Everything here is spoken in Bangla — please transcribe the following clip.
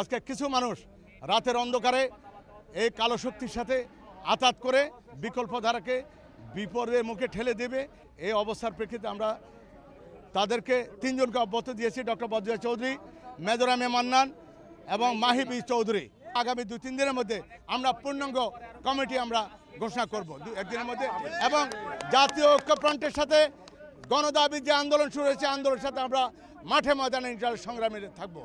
আজকে কিছু মানুষ রাতের অন্ধকারে এই কালো শক্তির সাথে আতাত করে বিকল্প ধারাকে বিপদের মুখে ঠেলে দেবে এই অবস্থার প্রেক্ষিতে আমরা তাদেরকে তিনজনকে অব্যাহত দিয়েছি ডক্টর বজ্রা চৌধুরী মেজরাম এ মান্নান এবং মাহিবি চৌধুরী আগামী দু তিন দিনের মধ্যে আমরা পূর্ণাঙ্গ কমিটি আমরা ঘোষণা করব দু একদিনের মধ্যে এবং জাতীয় ঐক্যফ্রন্টের সাথে গণদাবির যে আন্দোলন শুরু হয়েছে আন্দোলনের সাথে আমরা মাঠে ময়দানে সংগ্রামে থাকবো